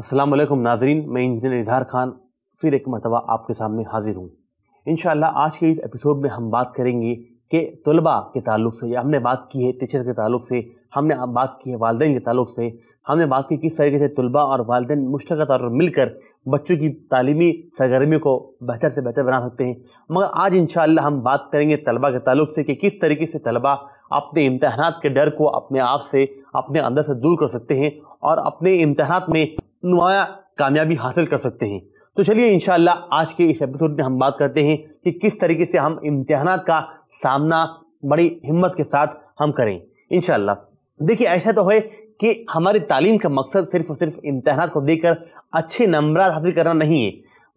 अस्सलाम वालेकुम नाजरीन मैं इंजीनियर इधार खान फिर एक मरतबा आपके सामने हाजिर हूँ इन आज के इस एपिसोड में हम बात करेंगे कि तलबा के ताल्लुक से या हमने बात की है टीचर के ताल्लुक से हमने बात की है वालदेन के ताल्लुक से हमने बात की किस तरीके से तलबा और वालदे मुश्तक तौर पर मिलकर बच्चों की तालीमी सरगर्मियों को बेहतर से बेहतर बना सकते हैं मगर आज इन हम बात करेंगे तलबा के ताल्लुक से कि किस तरीके से तलबा अपने इम्तहान के डर को अपने आप से अपने अंदर से दूर कर सकते हैं और अपने इम्तहान में नुमाया कामयाबी हासिल कर सकते हैं तो चलिए इन आज के इस एपिसोड में हम बात करते हैं कि किस तरीके से हम इम्तहान का सामना बड़ी हिम्मत के साथ हम करें इन देखिए ऐसा तो है कि हमारी तालीम का मकसद सिर्फ और सिर्फ इम्तहान को देकर अच्छे नंबर हासिल करना नहीं है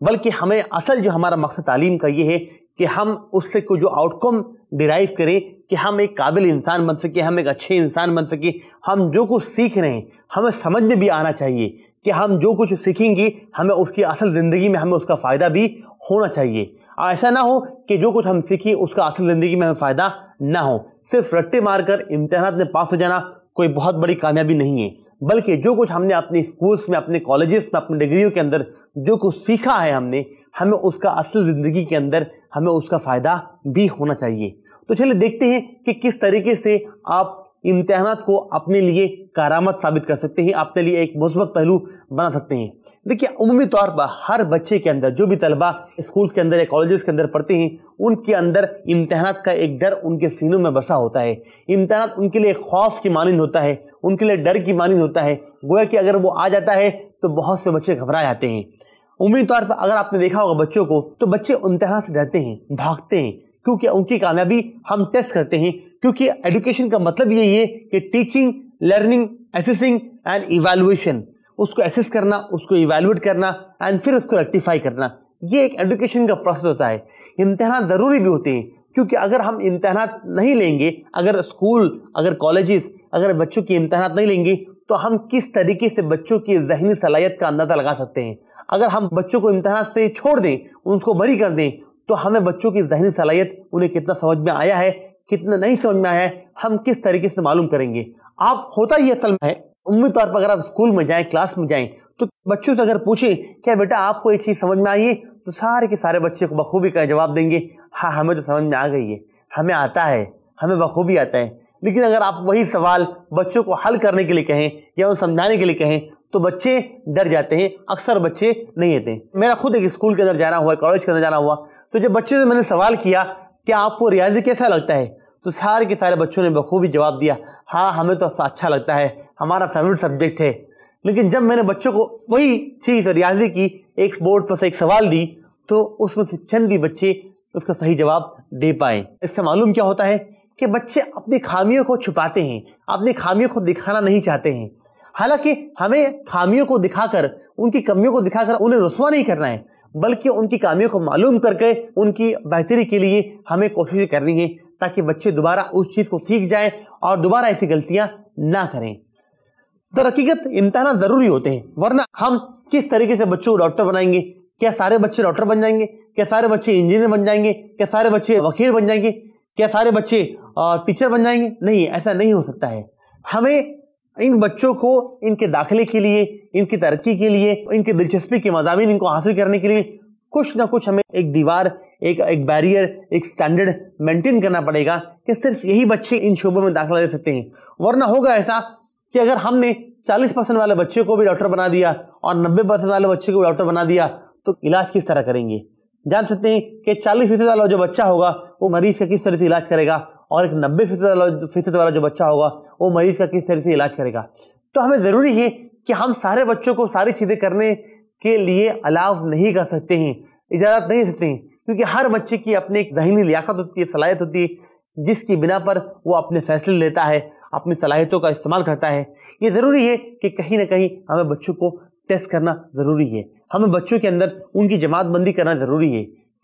बल्कि हमें असल जो हमारा मकसद तालीम का ये है कि हम उससे को जो आउटकम डिराइव करें कि हम एक काबिल इंसान बन सके हम एक अच्छे इंसान बन सके हम जो कुछ सीख रहे हैं हमें समझ में भी आना चाहिए कि हम जो कुछ सीखेंगे हमें उसकी असल ज़िंदगी में हमें उसका फ़ायदा भी होना चाहिए ऐसा ना हो कि जो कुछ हम सीखें उसका असल ज़िंदगी में हमें फ़ायदा ना हो सिर्फ रट्टे मारकर इम्तहान में पास हो जाना कोई बहुत बड़ी कामयाबी नहीं है बल्कि जो कुछ हमने अपने स्कूल्स में अपने कॉलेजेस में अपनी डिग्रियों के अंदर जो कुछ सीखा है हमने हमें उसका असल ज़िंदगी के अंदर हमें उसका फ़ायदा भी होना चाहिए तो चलिए देखते हैं कि किस तरीके से आप इम्तहान को अपने लिए कारामत साबित कर सकते हैं अपने लिए एक मुस्बत पहलू बना सकते हैं देखिए उमूमी तौर पर हर बच्चे के अंदर जो भी तलबा स्कूल के अंदर या कॉलेज के अंदर पढ़ते हैं उनके अंदर इम्तहान का एक डर उनके सीनों में बसा होता है इम्तहान उनके लिए खौफ की मानंद होता है उनके लिए डर की मानंद होता है गोया कि अगर वो आ जाता है तो बहुत से बच्चे घबरा जाते हैं उम्मीद तौर पर अगर आपने देखा होगा बच्चों को तो बच्चे इम्तहान से डरते हैं भागते हैं क्योंकि उनकी कामयाबी हम टेस्ट करते हैं क्योंकि एडुकेशन का मतलब यही है कि teaching learning assessing and evaluation उसको एसेस करना उसको इवेलुएट करना एंड फिर उसको रेक्टिफाई करना ये एक एडुकेशन का प्रोसेस होता है इम्तहान ज़रूरी भी होते हैं क्योंकि अगर हम इम्तहान नहीं लेंगे अगर स्कूल अगर कॉलेजेस अगर बच्चों के इम्तहान नहीं लेंगे तो हम किस तरीके से बच्चों की जहनी सलाहियत का अंदाज़ा लगा सकते हैं अगर हम बच्चों को इम्तहान से छोड़ दें उनको बरी कर दें तो हमें बच्चों की जहनी सलाहियत उन्हें कितना समझ में आया है कितना नहीं समझ में आया है हम किस तरीके से मालूम करेंगे आप होता ही असल में है उम्मीद तौर पर अगर आप स्कूल में जाएं क्लास में जाएं तो बच्चों से अगर पूछें क्या बेटा आपको एक चीज़ समझ में आई है तो सारे के सारे बच्चे को बखूबी का जवाब देंगे हाँ हमें तो समझ में आ गई है हमें आता है हमें बखूबी आता है लेकिन अगर आप वही सवाल बच्चों को हल करने के लिए कहें या उन्हें समझाने के लिए कहें तो बच्चे डर जाते हैं अक्सर बच्चे नहीं आते मेरा खुद एक स्कूल के अंदर जाना हुआ कॉलेज के अंदर जाना हुआ तो जब बच्चे से मैंने सवाल किया कि आपको रियाजी कैसा लगता है तो सारे के सारे बच्चों ने बखूबी जवाब दिया हाँ हमें तो अच्छा लगता है हमारा फेवरेट सब्जेक्ट है लेकिन जब मैंने बच्चों को वही चीज़ रियाजी की एक बोर्ड पर से एक सवाल दी तो उसमें से चंद ही बच्चे उसका सही जवाब दे पाए इससे मालूम क्या होता है कि बच्चे अपनी खामियों को छुपाते हैं अपनी खामियों को दिखाना नहीं चाहते हैं हालांकि हमें खामियों को दिखाकर उनकी कमियों को दिखाकर उन्हें रसुआ नहीं करना है बल्कि उनकी कामियों को मालूम करके उनकी बेहतरी के लिए हमें कोशिश करनी है ताकि बच्चे दोबारा उस चीज़ को सीख जाएं और दोबारा ऐसी गलतियां ना करें तो हकीकत इम्तहान ज़रूरी होते हैं वरना हम किस तरीके से बच्चों को डॉक्टर बनाएंगे क्या सारे बच्चे डॉक्टर बन जाएंगे क्या सारे बच्चे इंजीनियर बन जाएंगे क्या सारे बच्चे वकील बन जाएंगे क्या सारे बच्चे टीचर बन जाएंगे नहीं ऐसा नहीं हो सकता है हमें इन बच्चों को इनके दाखिले के लिए इनकी तरक्की के लिए इनकी दिलचस्पी के मजामी इनको हासिल करने के लिए कुछ ना कुछ हमें एक दीवार एक एक बैरियर एक स्टैंडर्ड मेंटेन करना पड़ेगा कि सिर्फ यही बच्चे इन शोबों में दाखिला ले सकते हैं वरना होगा ऐसा कि अगर हमने 40 परसेंट वाले बच्चे को भी डॉक्टर बना दिया और 90 परसेंट वाले बच्चे को भी डॉक्टर बना दिया तो इलाज किस तरह करेंगे जान सकते हैं कि चालीस फीसद वाला जो बच्चा होगा वो मरीज का किस तरह से इलाज करेगा और एक नब्बे फीसद वाला फीसद वाला जो बच्चा होगा वो मरीज का किस तरह से इलाज करेगा तो हमें ज़रूरी है कि हम सारे बच्चों को सारी चीज़ें करने के लिए अलाव नहीं कर सकते हैं इजाज़त नहीं सकते हैं क्योंकि हर बच्चे की अपनी एक जहनी लियाकत होती है सलाहियत होती है जिसकी बिना पर वो अपने फैसले लेता है अपनी सलाहियतों का इस्तेमाल करता है ये ज़रूरी है कि कहीं ना कहीं हमें बच्चों को टेस्ट करना ज़रूरी है हमें बच्चों के अंदर उनकी जमात बंदी करना ज़रूरी है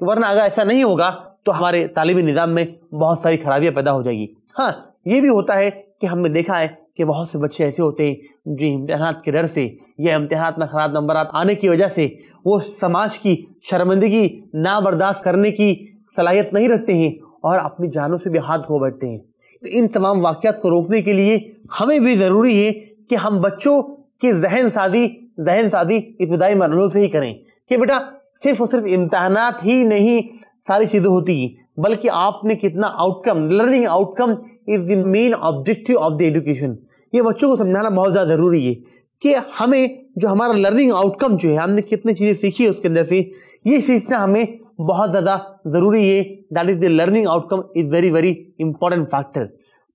वरना अगर ऐसा नहीं होगा तो हमारे तालीमी निज़ाम में बहुत सारी खराबियाँ पैदा हो जाएगी हाँ ये भी होता है कि हमने देखा है कि बहुत से बच्चे ऐसे होते हैं जो इम्तहान के डर से या इम्तहान में ख़राब नंबर आने की वजह से वो समाज की शर्मिंदगी ना बर्दाश्त करने की सलाहियत नहीं रखते हैं और अपनी जानों से भी हाथ धो बैठते हैं तो इन तमाम वाक़ात को रोकने के लिए हमें भी ज़रूरी है कि हम बच्चों की जहन साजी जहन साजी इब्तदाई मरलों से ही करें कि बेटा सिर्फ और सिर्फ इम्तहान ही नहीं सारी चीज़ें होती बल्कि आपने कितना outcome learning outcome is the main objective of the education ये बच्चों को समझाना बहुत ज़्यादा ज़रूरी है कि हमें जो हमारा लर्निंग आउटकम जो है हमने कितनी चीज़ें सीखी है उसके अंदर से ये सीखना हमें बहुत ज़्यादा ज़रूरी है that is the learning outcome is very very important factor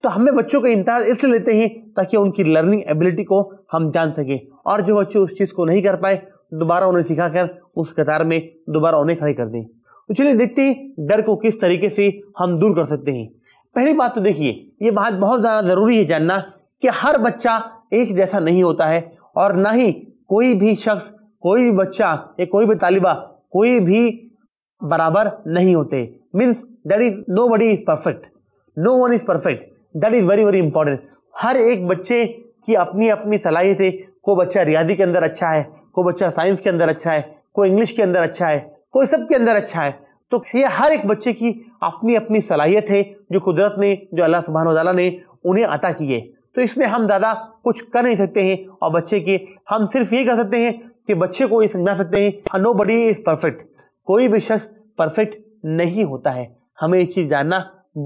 तो हमें बच्चों का इम्तहान इसलिए लेते हैं ताकि उनकी लर्निंग एबिलिटी को हम जान सकें और जो बच्चे उस चीज़ को नहीं कर पाए दोबारा उन्हें सिखा कर उस कतार में दोबारा उन्हें खड़े कर दें तो चलिए देखते हैं डर को किस तरीके से हम दूर कर सकते हैं पहली बात तो देखिए ये बात बहुत ज़्यादा ज़रूरी है जानना कि हर बच्चा एक जैसा नहीं होता है और ना ही कोई भी शख्स कोई भी बच्चा या कोई भी तालिबा कोई भी बराबर नहीं होते means that is nobody is perfect no one is perfect that is very very important हर एक बच्चे की अपनी अपनी सलाहियतें कोई बच्चा रियाजी के अंदर अच्छा है कोई बच्चा साइंस के अंदर अच्छा है कोई इंग्लिश के अंदर अच्छा है कोई के अंदर अच्छा है तो ये हर एक बच्चे की अपनी अपनी सलाहियत है जो कुदरत ने जो अल्लाह सुबहान तला ने उन्हें अता की है तो इसमें हम ज़्यादा कुछ कर नहीं सकते हैं और बच्चे के हम सिर्फ ये कर सकते हैं कि बच्चे को ये समझा सकते हैं नो बडी इज़ परफेक्ट कोई भी शख्स परफेक्ट नहीं होता है हमें ये चीज़ जानना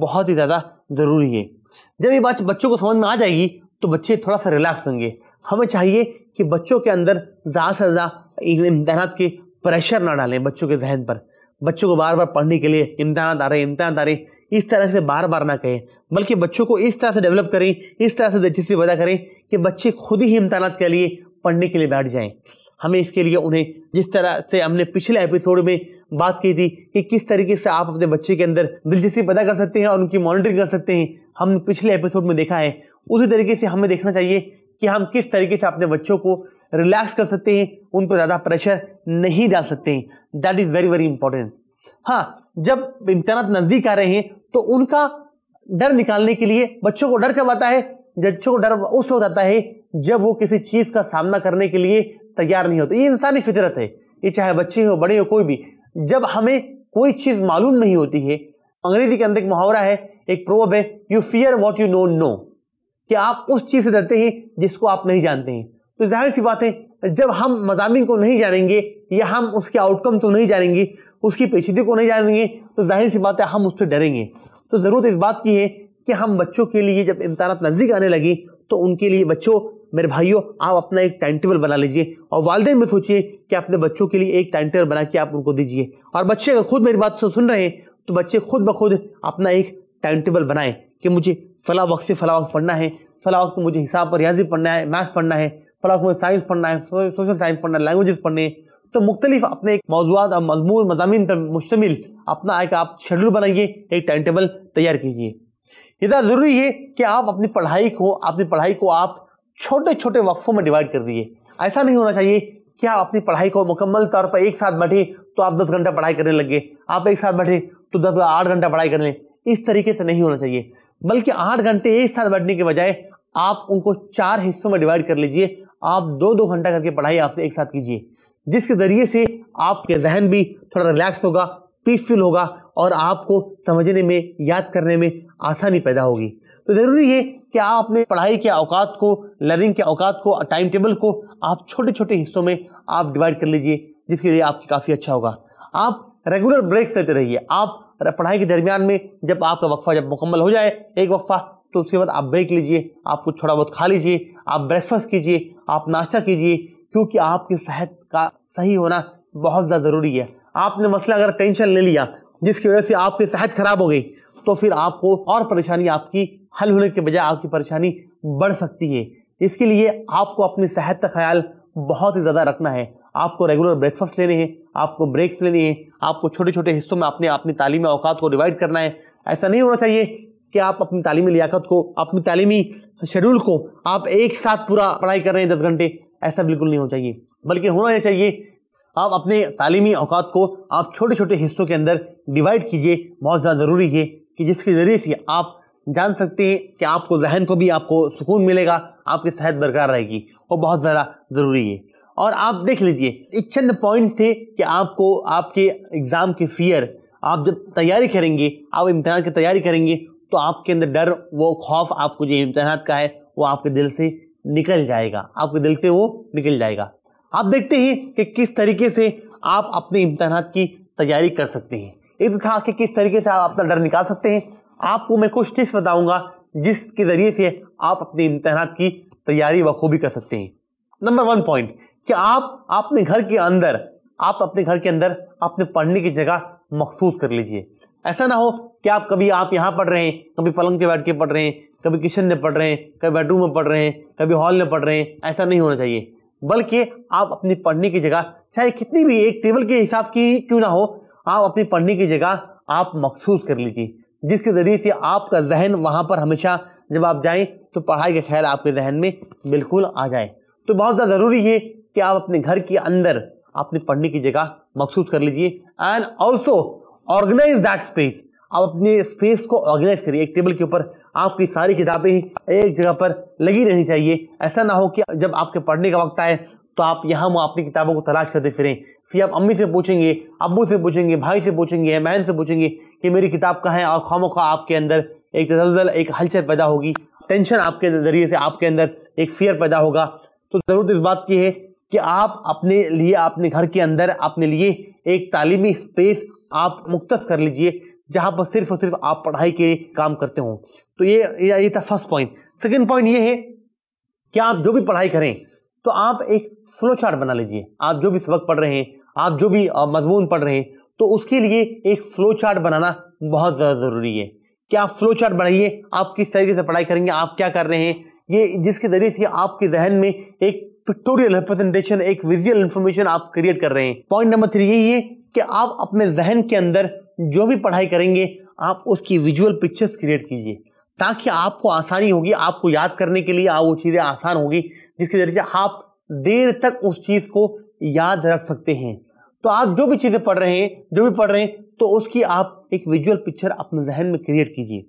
बहुत ही ज़्यादा ज़रूरी है जब ये बात बच्चों को समझ में आ जाएगी तो बच्चे थोड़ा सा रिलैक्स होंगे हमें चाहिए कि बच्चों के अंदर ज़्यादा से ज़्यादा इम्तहान के प्रेशर ना डालें बच्चों के जहन पर बच्चों को बार बार पढ़ने के लिए इम्तहान आ रहे इम्तहान आ रहे इस तरह से बार बार ना कहें बल्कि बच्चों को इस तरह से डेवलप करें इस तरह से दिलचस्पी पैदा करें कि बच्चे खुद ही इम्तहान के लिए पढ़ने के लिए बैठ जाएं हमें इसके लिए उन्हें जिस तरह से हमने पिछले एपिसोड में बात की थी कि किस तरीके से आप अपने बच्चे के अंदर दिलचस्पी पैदा कर सकते हैं और उनकी मॉनिटरिंग कर सकते हैं हमने पिछले एपिसोड में देखा है उसी तरीके से हमें देखना चाहिए कि हम किस तरीके से अपने बच्चों को रिलैक्स कर सकते हैं उन पर ज़्यादा प्रेशर नहीं डाल सकते हैं that is very very important हाँ जब इम्तहान नज़दीक आ रहे हैं तो उनका डर निकालने के लिए बच्चों को डर कब आता है बच्चों को डर उस वक्त आता है जब वो किसी चीज़ का सामना करने के लिए तैयार नहीं होता ये इंसानी फितरत है ये चाहे बच्चे हो बड़े हो कोई भी जब हमें कोई चीज़ मालूम नहीं होती है अंग्रेजी के अंदर एक मुहावरा है एक प्रोब है you fear what you know no कि आप उस चीज़ से डरते हैं जिसको आप नहीं जानते हैं तो जाहिर सी बात है जब हम मजामी को नहीं जानेंगे या हम उसके आउटकम तो नहीं जानेंगे उसकी पेचीदगी को नहीं जानेंगे तो जाहिर सी बात है हम उससे डरेंगे तो ज़रूरत इस बात की है कि हम बच्चों के लिए जब इम्तान नज़दीक आने लगे तो उनके लिए बच्चों मेरे भाइयों आप अपना एक टाइम टेबल बना लीजिए और वालदे में सोचिए कि अपने बच्चों के लिए एक टाइम टेबल बना के आप उनको दीजिए और बच्चे अगर खुद मेरी बात से सुन रहे हैं तो बच्चे खुद ब खुद अपना एक टाइम टेबल बनाएँ कि मुझे फला वक्त से फला वक्त पढ़ना है फला वक्त मुझे हिसाब पर रियाजी पढ़ना है मैथ्स पढ़ना है फला उसमें साइंस पढ़ना है सोशल साइंस पढ़ना है लैंग्वेज पढ़ने तो मुख्तलिफ अपने एक मौजूद और मजमून मजामी पर मुश्तमिल अपना एक आप शेड्यूल बनाइए एक टाइम टेबल तैयार कीजिए इतना ज़रूरी है कि आप अपनी पढ़ाई को अपनी पढ़ाई को आप छोटे छोटे वक्फ़ों में डिवाइड कर दिए ऐसा नहीं होना चाहिए कि आप अपनी पढ़ाई को मुकम्मल तौर पर एक साथ बैठे तो आप दस घंटा पढ़ाई करने लगे आप एक साथ बैठे तो दस आठ घंटा पढ़ाई कर लें इस तरीके से नहीं होना चाहिए बल्कि आठ घंटे एक साथ बैठने के बजाय आप उनको चार हिस्सों में डिवाइड कर लीजिए आप दो दो घंटा करके पढ़ाई आपसे एक साथ कीजिए जिसके ज़रिए से आपके जहन भी थोड़ा रिलैक्स होगा पीसफुल होगा और आपको समझने में याद करने में आसानी पैदा होगी तो ज़रूरी है कि आप अपने पढ़ाई के अवकात को लर्निंग के अवकात को टाइम टेबल को आप छोटे छोटे हिस्सों में आप डिवाइड कर लीजिए जिसके लिए आपकी काफ़ी अच्छा होगा आप रेगुलर ब्रेक्स लेते रहिए आप पढ़ाई के दरमियान में जब आपका वक्फा जब मुकम्मल हो जाए एक वक्फा तो उसके बाद आप ब्रेक लीजिए आप कुछ थोड़ा बहुत खा लीजिए आप ब्रेकफास्ट कीजिए आप नाश्ता कीजिए क्योंकि आपकी सेहत का सही होना बहुत ज़्यादा ज़रूरी है आपने मसला अगर टेंशन ले लिया जिसकी वजह से आपकी सेहत ख़राब हो गई तो फिर आपको और परेशानी आपकी हल होने के बजाय आपकी परेशानी बढ़ सकती है इसके लिए आपको अपनी सेहत का ख्याल बहुत ही ज़्यादा रखना है आपको रेगुलर ब्रेकफास्ट लेने हैं आपको ब्रेक्स लेने हैं आपको छोटे छोटे हिस्सों में अपने अपनी तालीम अवकात को डिवाइड करना है ऐसा नहीं होना चाहिए कि आप अपनी तालीमी लियाकत को अपनी तालीमी शेड्यूल को आप एक साथ पूरा पढ़ाई कर रहे हैं दस घंटे ऐसा बिल्कुल नहीं होना चाहिए बल्कि होना यह चाहिए आप अपने तालीमी अवकात को आप छोटे छोटे हिस्सों के अंदर डिवाइड कीजिए बहुत ज़्यादा ज़रूरी है कि जिसके ज़रिए से आप जान सकते हैं कि आपको जहन को भी आपको सुकून मिलेगा आपकी सेहत बरकरार रहेगी वो बहुत ज़्यादा ज़रूरी है और आप देख लीजिए एक चंद पॉइंट्स थे कि आपको आपके एग्ज़ाम के फियर आप जब तैयारी करेंगे आप इम्तहान की तैयारी करेंगे तो आपके अंदर डर वो खौफ आपको जो इम्तहान का है वो आपके दिल से निकल जाएगा आपके दिल से वो निकल जाएगा आप देखते हैं कि किस तरीके से आप अपने इम्तहान की तैयारी कर सकते हैं एक तो था कि किस तरीके से आप अपना डर निकाल सकते हैं आपको मैं कुछ टिप्स बताऊंगा जिसके ज़रिए से आप अपने इम्तहान की तैयारी बखूबी कर सकते हैं नंबर वन पॉइंट कि आप अपने घर के अंदर आप अपने घर के अंदर अपने पढ़ने की जगह मखसूस कर लीजिए ऐसा ना हो कि आप कभी आप यहाँ पढ़ रहे हैं कभी पलंग पे बैठ के पढ़ रहे हैं कभी किचन में पढ़ रहे हैं कभी बेडरूम में पढ़ रहे हैं कभी हॉल में पढ़ रहे हैं ऐसा नहीं होना चाहिए बल्कि आप अपनी पढ़ने की जगह चाहे कितनी भी एक टेबल के हिसाब की क्यों ना हो आप अपनी पढ़ने की जगह आप मखसूस कर लीजिए जिसके ज़रिए से आपका जहन वहाँ पर हमेशा जब आप जाएँ तो पढ़ाई का ख्याल आपके जहन में बिल्कुल आ जाए तो बहुत ज़्यादा ज़रूरी है कि आप अपने घर के अंदर अपने पढ़ने की जगह मखसूस कर लीजिए and also organize that space आप अपने स्पेस को ऑर्गेनाइज करिए एक टेबल के ऊपर आपकी सारी किताबें ही एक जगह पर लगी रहनी चाहिए ऐसा ना हो कि जब आपके पढ़ने का वक्त आए तो आप यहाँ वहाँ अपनी किताबों को तलाश करते फिरें फिर आप अम्मी से पूछेंगे अबू से पूछेंगे भाई से पूछेंगे बहन से पूछेंगे कि मेरी किताब कहाँ है और खामो खा आपके अंदर एक तजलजल एक हलचल पैदा होगी टेंशन आपके ज़रिए से आपके अंदर एक फियर पैदा होगा तो ज़रूरत इस बात की है कि आप अपने लिए अपने घर के अंदर अपने लिए एक तालीमी स्पेस आप मुख्त कर लीजिए जहाँ पर सिर्फ और सिर्फ आप पढ़ाई के काम करते हो तो ये ये था फर्स्ट पॉइंट सेकेंड पॉइंट ये है कि आप जो भी पढ़ाई करें तो आप एक स्लो चार्ट बना लीजिए आप जो भी सबक पढ़ रहे हैं आप जो भी मजमून पढ़ रहे हैं तो उसके लिए एक फ्लो चार्ट बनाना बहुत ज़्यादा ज़रूरी है कि आप फ्लो चार्ट बनाइए आप किस तरीके से पढ़ाई करेंगे आप क्या कर रहे हैं ये जिसके ज़रिए से आपके जहन में एक पिक्टोरियल रिप्रेजेंटेशन एक विजुअल इन्फॉर्मेशन आप क्रिएट कर रहे हैं पॉइंट नंबर थ्री यही है कि आप अपने जहन के अंदर जो भी पढ़ाई करेंगे आप उसकी विजुअल पिक्चर्स क्रिएट कीजिए ताकि आपको आसानी होगी आपको याद करने के लिए आप वो चीज़ें आसान होगी जिसके जरिए आप देर तक उस चीज़ को याद रख सकते हैं तो आप जो भी चीज़ें पढ़ रहे हैं जो भी पढ़ रहे हैं तो उसकी आप एक विजुअल पिक्चर अपने जहन में क्रिएट कीजिए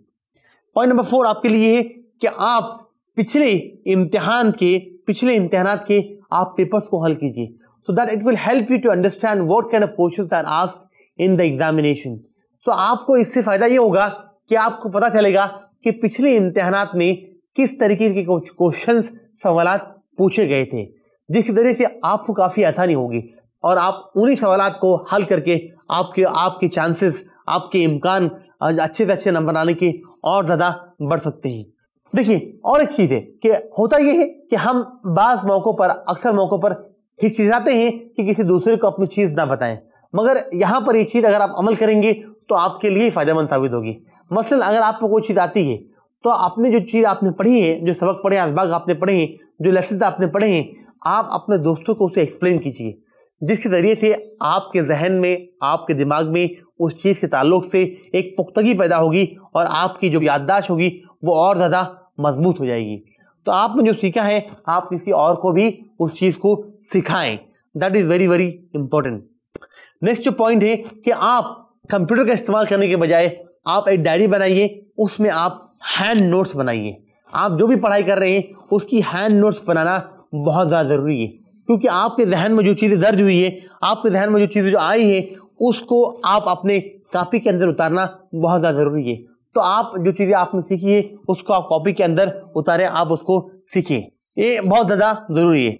पॉइंट नंबर फोर आपके लिए है कि आप पिछले इम्तिहान के पिछले इम्तहान के आप पेपर्स को हल कीजिए so that it will help you to understand what kind of question are asked in the examination तो आपको इससे फ़ायदा ये होगा कि आपको पता चलेगा कि पिछले इम्तहानात में किस तरीके के कुछ क्वेश्चन सवाल पूछे गए थे जिस तरह से आपको काफ़ी आसानी होगी और आप उन्हीं सवाल को हल करके आपके आपके चांसेस आपके इम्कान अच्छे से अच्छे नंबर आने के और ज़्यादा बढ़ सकते हैं देखिए और एक चीज़ है कि होता यह है कि हम बाज़ मौक़ों पर अक्सर मौक़ों पर हिचकिचाते हैं कि किसी दूसरे को अपनी चीज़ ना बताएं मगर यहाँ पर ये चीज़ अगर आप अमल करेंगे तो आपके लिए फ़ायदेमंद साबित होगी मसलन अगर आपको कोई चीज़ आती है तो आपने जो चीज़ आपने पढ़ी है जो सबक पढ़े इसबाग आपने पढ़े हैं जो लेसन आपने पढ़े हैं आप अपने दोस्तों को उसे एक्सप्लेन कीजिए जिसके ज़रिए से आपके जहन में आपके दिमाग में उस चीज़ के ताल्लुक से एक पुख्तगी पैदा होगी और आपकी जो याददाश्त होगी वो और ज़्यादा मजबूत हो जाएगी तो आपने जो सीखा है आप किसी और को भी उस चीज़ को सिखाएं that is very very important next जो पॉइंट है कि आप कंप्यूटर का इस्तेमाल करने के बजाय आप एक डायरी बनाइए उसमें आप हैंड नोट्स बनाइए आप जो भी पढ़ाई कर रहे हैं उसकी हैंड नोट्स बनाना बहुत ज़्यादा ज़रूरी है क्योंकि आपके जहन में जो चीज़ें दर्ज हुई है आपके जहन में जो चीज़ें जो आई है उसको आप अपने कापी के अंदर उतारना बहुत ज़्यादा ज़रूरी है तो आप जो चीज़ें आपने सीखी है उसको आप कॉपी के अंदर उतारें आप उसको सीखें ये बहुत ज़्यादा ज़रूरी है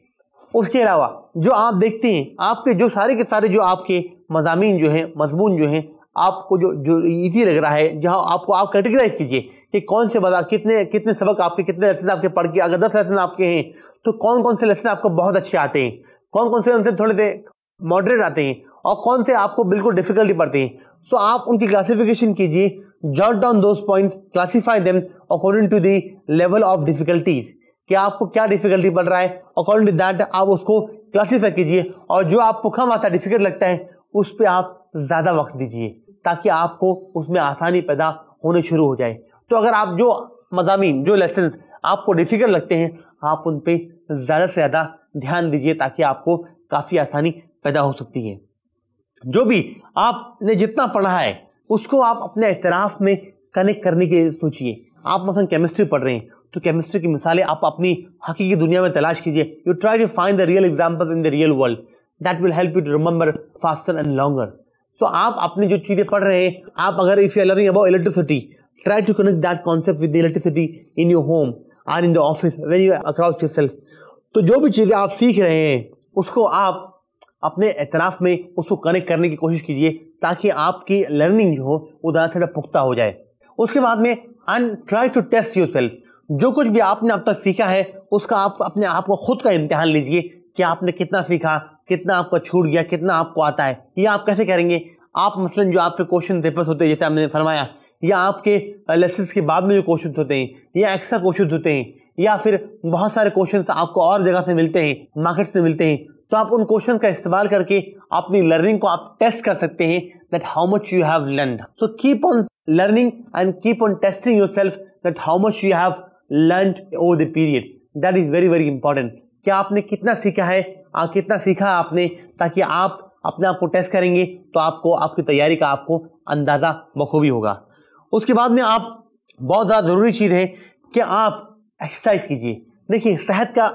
उसके अलावा जो आप देखते हैं आपके जो सारे के सारे जो आपके मजामी जो हैं मजमून जो हैं आपको जो जो ईजी लग रहा है जहाँ आपको आप कैटेगराइज कीजिए कि कौन से बता कितने कितने सबक आपके कितने लेसन आपके पढ़ के अगर दस लेसन आपके हैं तो कौन कौन से लेसन आपको बहुत अच्छे आते हैं कौन कौन से लेसन थोड़े से मॉडरेट आते हैं और कौन से आपको बिल्कुल डिफिकल्टी पड़ते हैं सो so, आप उनकी क्लासिफिकेशन कीजिए jot down those points classify them according to the level of difficulties कि आपको क्या डिफिकल्टी पड़ रहा है अकॉर्डिंग टू दैट आप उसको क्लासीफाई कीजिए और जो आपको कम आता है डिफिकल्ट लगता है उस पर आप ज़्यादा वक्त दीजिए ताकि आपको उसमें आसानी पैदा होने शुरू हो जाए तो अगर आप जो मजामी जो लेसन आपको डिफिकल्ट लगते हैं आप उन पर ज़्यादा से ज़्यादा ध्यान दीजिए ताकि आपको काफ़ी आसानी पैदा हो सकती है जो भी आपने जितना पढ़ा है उसको आप अपने एतराफ़ में कनेक्ट करने के लिए सोचिए आप मसलन केमिस्ट्री पढ़ रहे हैं तो केमिस्ट्री की मिसालें आप अपनी हकीकी दुनिया में तलाश कीजिए you try to find the real example in the real world that will help you to remember faster and longer तो आप अपने जो चीज़ें पढ़ रहे हैं आप अगर if you learning about electricity try to connect that concept with electricity in your home or in the office when you across yourself तो जो भी चीज़ें आप सीख रहे हैं उसको आप अपने एतराफ़ में उसको कनेक्ट करने की कोशिश कीजिए ताकि आपकी लर्निंग जो हो वो ज़्यादा से ज़्यादा पुख्ता हो जाए उसके बाद में and try to test yourself जो कुछ भी आपने अब तक सीखा है उसका आप अपने आप को खुद का इम्तहान लीजिए कि आपने कितना सीखा कितना आपको छूट गया कितना आपको आता है ये आप कैसे करेंगे आप मसलन जो आपके क्वेश्चन पेपर्स होते हैं जैसे हमने फरमाया या आपके लेसन के बाद में जो क्वेश्चन होते हैं या एक्स्ट्रा क्वेश्चन होते हैं या फिर बहुत सारे क्वेश्चन आपको और जगह से मिलते हैं मार्केट से मिलते हैं तो आप उन क्वेश्चन का इस्तेमाल करके अपनी लर्निंग को आप टेस्ट कर सकते हैं that how much you have learn so keep on learning and keep on testing yourself that how much you have learn over the period that is very very important क्या आपने कितना सीखा है आ, कितना सीखा आपने ताकि आप अपने आप को टेस्ट करेंगे तो आपको आपकी तैयारी का आपको अंदाज़ा बखूबी होगा उसके बाद में आप बहुत ज़्यादा ज़रूरी चीज़ है कि आप एक्सरसाइज कीजिए देखिए सेहत का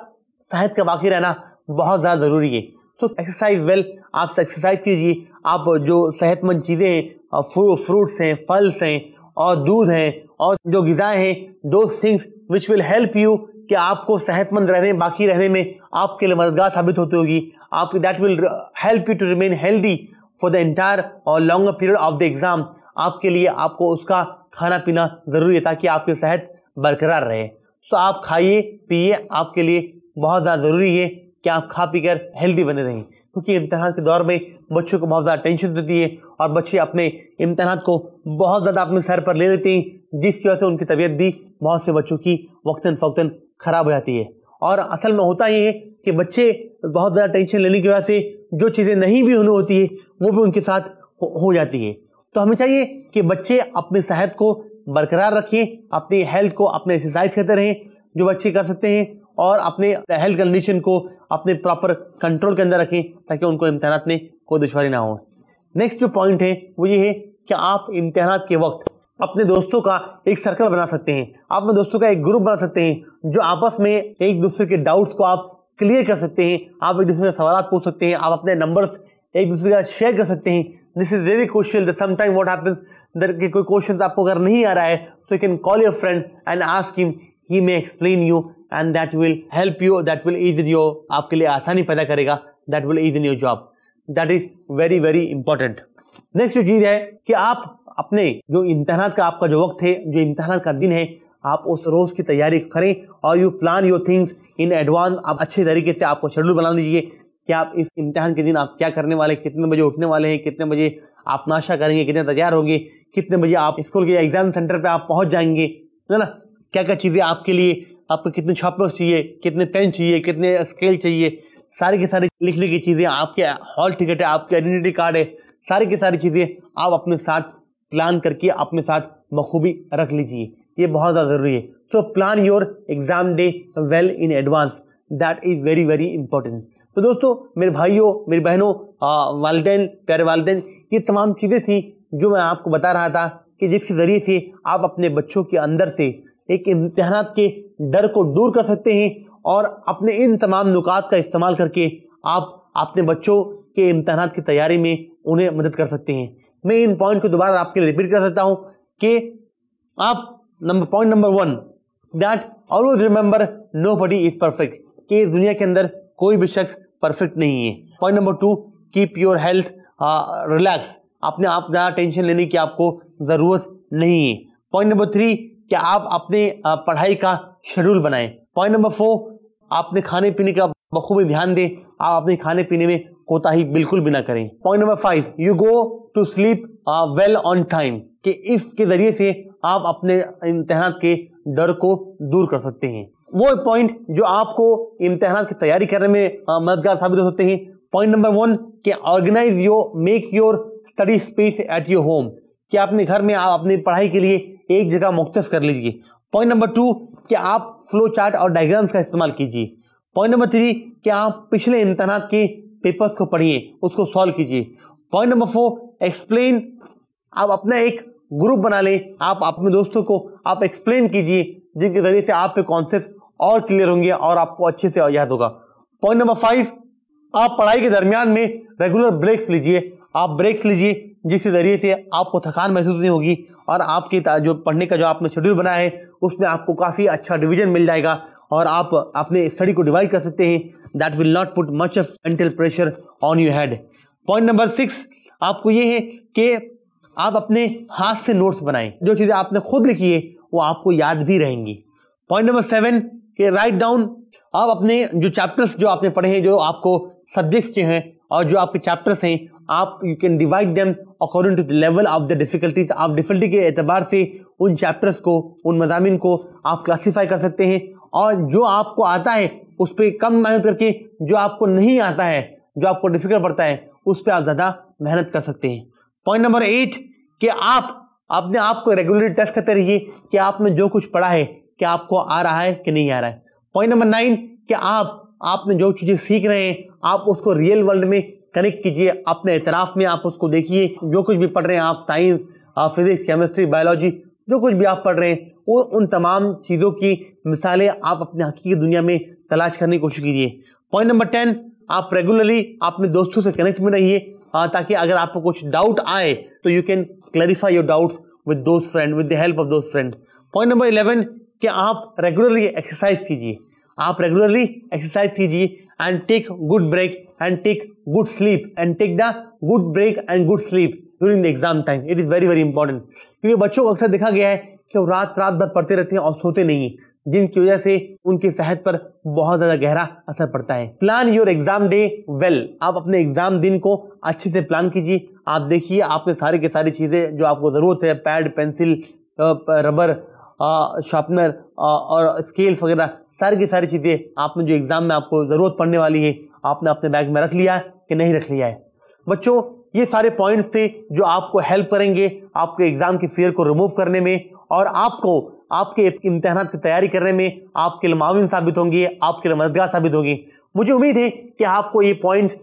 सेहत का बाकी रहना बहुत ज़्यादा ज़रूरी है सो एक्सरसाइज वेल आप एक्सरसाइज कीजिए आप जो सेहतमंद चीज़ें हैं फ्रू फ्रूट्स हैं फल्स हैं और दूध हैं और जो गिजाएं हैं दो things which will help you कि आपको सेहतमंद रहने बाकी रहने में आपके लिए मददगार साबित होती होगी आप that will help you to remain healthy for the entire or longer period of the exam आपके लिए आपको उसका खाना पीना ज़रूरी है ताकि आपकी सेहत बरकरार रहे सो आप खाइए पिए आपके लिए बहुत ज़्यादा ज़रूरी है कि आप खा पी कर हेल्दी बने रहें क्योंकि इम्तहान के दौर में बच्चों को बहुत ज़्यादा टेंशन देती है और बच्चे अपने इम्तहान को बहुत ज़्यादा अपने सर पर ले लेते हैं जिसकी वजह से उनकी तबीयत भी बहुत से बच्चों की वक्ता फ़वता ख़राब हो जाती है और असल में होता ये है कि बच्चे बहुत ज़्यादा टेंशन लेने की वजह से जो चीज़ें नहीं भी होनी होती है वो भी उनके साथ हो जाती है तो हमें चाहिए कि बच्चे अपनी सेहत को बरकरार रखें अपनी हेल्थ को अपने एक्सरसाइज करते रहें जो बच्चे कर सकते हैं और अपने हेल्थ कंडीशन को अपने प्रॉपर कंट्रोल के अंदर रखें ताकि उनको इम्तहान में कोई दुशारी ना हो नेक्स्ट जो पॉइंट है वो ये है कि आप इम्तहान के वक्त अपने दोस्तों का एक सर्कल बना सकते हैं आप अपने दोस्तों का एक ग्रुप बना सकते हैं जो आपस में एक दूसरे के डाउट्स को आप क्लियर कर सकते हैं आप एक दूसरे से सवाल पूछ सकते हैं आप अपने नंबर्स एक दूसरे के साथ शेयर कर सकते हैं this is very crucial sometime what happens there के कोई क्वेश्चन आपको अगर नहीं आ रहा है तो you can call your friend and ask him he may explain you and that will help you that will ease your आपके लिए आसानी पैदा करेगा that will ease in your job that is very very important next जो चीज़ है कि आप अपने जो इम्तहान का आपका जो वक्त है जो इम्तहान का दिन है आप उस रोज़ की तैयारी करें और you plan your things in advance आप अच्छे तरीके से आपको शेड्यूल बना लीजिए कि आप इस इम्तहान के दिन आप क्या करने वाले कितने बजे उठने वाले हैं कितने बजे आप नाशा करेंगे कितने तैयार होंगे कितने बजे आप स्कूल के एग्ज़ाम सेंटर पर आप पहुँच जाएंगे है ना क्या क्या चीज़ें आपके लिए आपको कितने छापलोस चाहिए कितने पेन चाहिए कितने स्केल चाहिए सारी की सारी लिख लिखी चीज़ें आपके हॉल टिकट है आपके आइडेंटिटी कार्ड है सारी की सारी चीज़ें आप अपने साथ प्लान करके अपने साथ बखूबी रख लीजिए ये बहुत ज़्यादा ज़रूरी है so plan your exam day well in advance that is very very important तो दोस्तों मेरे भाइयों मेरी बहनों वालदे प्यारे वालदे ये तमाम चीज़ें थी जो मैं आपको बता रहा था कि जिसके ज़रिए से आप अपने बच्चों के अंदर से एक इम्तहान के डर को दूर कर सकते हैं और अपने इन तमाम नुकात का इस्तेमाल करके आप अपने बच्चों के इम्तहान की तैयारी में उन्हें मदद कर सकते हैं मैं इन पॉइंट को दोबारा आपके लिए रिपीट कर सकता हूँ कि आप number point number one that always remember nobody is perfect कि इस दुनिया के अंदर कोई भी शख्स परफेक्ट नहीं है point number two keep your health relax अपने आप ज़्यादा टेंशन लेने की आपको ज़रूरत नहीं है पॉइंट नंबर थ्री कि आप अपने पढ़ाई का शेड्यूल बनाएं पॉइंट नंबर फोर आपने खाने पीने का बखूबी ध्यान दें आप अपने खाने पीने में कोताही बिल्कुल भी ना करें point number five you go to sleep well on time कि इसके जरिए से आप अपने इम्तहान के डर को दूर कर सकते हैं वो पॉइंट जो आपको इम्तहान की तैयारी करने में uh, मददगार साबित हो सकते हैं पॉइंट नंबर वन कि organise your make your study space at your home कि अपने घर में आप अपनी पढ़ाई के लिए एक जगह मुख्त कर लीजिए पॉइंट नंबर टू कि आप फ्लो चार्ट और डायग्राम्स का इस्तेमाल कीजिए पॉइंट नंबर थ्री कि आप पिछले इम्तहान के पेपर्स को पढ़िए उसको सॉल्व कीजिए पॉइंट नंबर फोर एक्सप्लेन आप अपना एक ग्रुप बना लें आप अपने दोस्तों को आप एक्सप्लेन कीजिए जिनके ज़रिए से आपके कॉन्सेप्ट और क्लियर होंगे और आपको अच्छे से याद होगा पॉइंट नंबर फाइव आप पढ़ाई के दरमियान में रेगुलर ब्रेक्स लीजिए आप ब्रेक्स लीजिए जिसके ज़रिए से आपको थकान महसूस नहीं होगी और आपके जो पढ़ने का जो आपने शेड्यूल बनाया है उसमें आपको काफ़ी अच्छा डिवीजन मिल जाएगा और आप अपने स्टडी को डिवाइड कर सकते हैं that will not put much of mental pressure on you had point number six आपको ये है कि आप अपने हाथ से नोट्स बनाएं जो चीज़ें आपने खुद लिखी है वो आपको याद भी रहेंगी पॉइंट नंबर सेवन के राइट डाउन आप अपने जो चैप्टर्स जो आपने पढ़े हैं जो आपको सब्जेक्ट्स के हैं और जो आपके चैप्टर्स हैं आप you can divide them according to the level of the difficulties आप डिफिकल्टी के एतबार से उन चैप्टर्स को उन मजामिन को आप क्लासीफाई कर सकते हैं और जो आपको आता है उस पर कम मेहनत करके जो आपको नहीं आता है जो आपको डिफिकल्ट पड़ता है उस पर आप ज़्यादा मेहनत कर सकते हैं पॉइंट नंबर एट कि आप अपने आप को रेगुलर टेस्ट करते रहिए कि आपने जो कुछ पढ़ा है कि आपको आ रहा है कि नहीं आ रहा है पॉइंट नंबर नाइन कि आप आपने जो चीज़ें सीख रहे हैं आप उसको रियल वर्ल्ड में कनेक्ट कीजिए अपने इतराफ़ में आप उसको देखिए जो कुछ भी पढ़ रहे हैं आप साइंस आप फिजिक्स केमिस्ट्री बायोलॉजी जो कुछ भी आप पढ़ रहे हैं वो उन तमाम चीज़ों की मिसालें आप अपने हकीकी दुनिया में तलाश करने की कोशिश कीजिए पॉइंट नंबर टेन आप रेगुलरली अपने दोस्तों से कनेक्ट में रहिए ताकि अगर आपको कुछ डाउट आए तो you can clarify your doubts with दोस्त friend with the help of दोस्त फ्रेंड पॉइंट नंबर इलेवन कि आप रेगुलरली एक्सरसाइज कीजिए आप रेगुलरली एक्सरसाइज कीजिए and take good break and take good sleep and take the good break and good sleep during the exam time it is very very important क्योंकि बच्चों को अक्सर देखा गया है कि वो रात रात भर पढ़ते रहते हैं और सोते नहीं हैं जिनकी वजह से उनकी सेहत पर बहुत ज़्यादा गहरा असर पड़ता है plan your exam day well आप अपने एग्ज़ाम दिन को अच्छे से प्लान कीजिए आप देखिए आपने सारी की सारी चीज़ें जो आपको ज़रूरत है पैड पेंसिल रबर शार्पनर और स्केल्स वगैरह सारी की सारी चीज़ें आपने जो एग्ज़ाम में आपको ज़रूरत पड़ने वाली है आपने अपने बैग में रख लिया है कि नहीं रख लिया है बच्चों ये सारे पॉइंट्स थे जो आपको हेल्प करेंगे आपके एग्ज़ाम की फेयर को रिमूव करने में और आपको आपके इम्तहान की तैयारी करने में आपके लिए माविन साबित होंगे आपके लिए मददगार साबित होंगी मुझे उम्मीद है कि आपको ये पॉइंट्स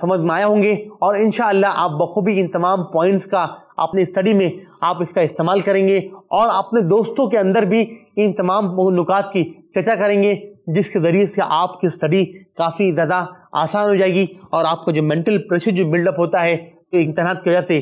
समझ में आए होंगे और इन आप बखूबी इन तमाम पॉइंट्स का अपनी स्टडी में आप इसका इस्तेमाल करेंगे और अपने दोस्तों के अंदर भी इन तमाम नुकात की चर्चा करेंगे जिसके ज़रिए से आपकी स्टडी काफ़ी ज़्यादा आसान हो जाएगी और आपको जो मेंटल प्रेशर जो बिल्डअप होता है तो इम्तहान की वजह से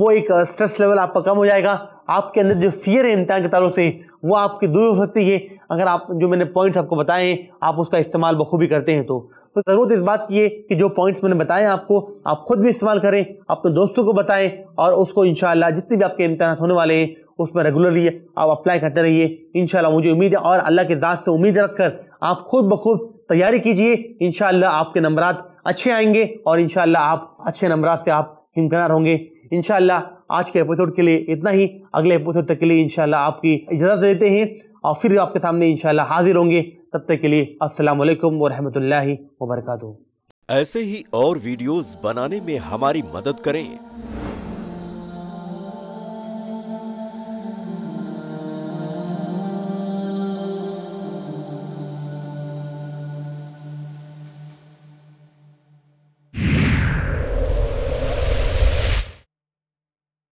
वो एक स्ट्रेस लेवल आपका कम हो जाएगा आपके अंदर जो फियर है इम्तहान के तारों से वो आपकी दूर हो सकती है अगर आप जो मैंने पॉइंट्स आपको बताए हैं आप उसका इस्तेमाल बखूबी करते हैं तो तो ज़रूरत इस बात की है कि जो पॉइंट्स मैंने बताए आपको आप खुद भी इस्तेमाल करें अपने दोस्तों को बताएं और उसको इन जितने भी आपके इम्तहान होने वाले हैं उसमें रेगुलरली आप अप्लाई करते रहिए इन मुझे उम्मीद है और अल्लाह के दात से उम्मीद रखकर आप खुद बखूब तैयारी कीजिए इन आपके नंबर अच्छे आएंगे और इन आप अच्छे नंबर से आप हिमकनार होंगे इनशाला आज के एपिसोड के लिए इतना ही अगले एपिसोड तक के लिए इनशाला आपकी इजाज़त देते हैं और फिर आपके सामने इनशाला हाजिर होंगे तब तक के लिए असल वरहमल वबरकू ऐसे ही और वीडियोस बनाने में हमारी मदद करें